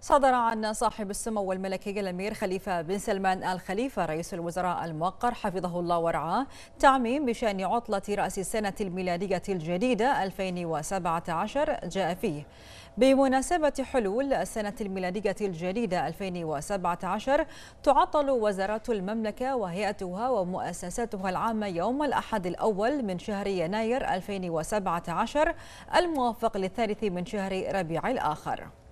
صدر عن صاحب السمو الملكي الامير خليفه بن سلمان ال خليفه رئيس الوزراء الموقر حفظه الله ورعاه تعميم بشان عطله راس السنه الميلاديه الجديده 2017 جاء فيه بمناسبة حلول السنة الميلادية الجديدة 2017 تعطل وزارة المملكة وهيئتها ومؤسساتها العامة يوم الأحد الأول من شهر يناير 2017 الموافق للثالث من شهر ربيع الآخر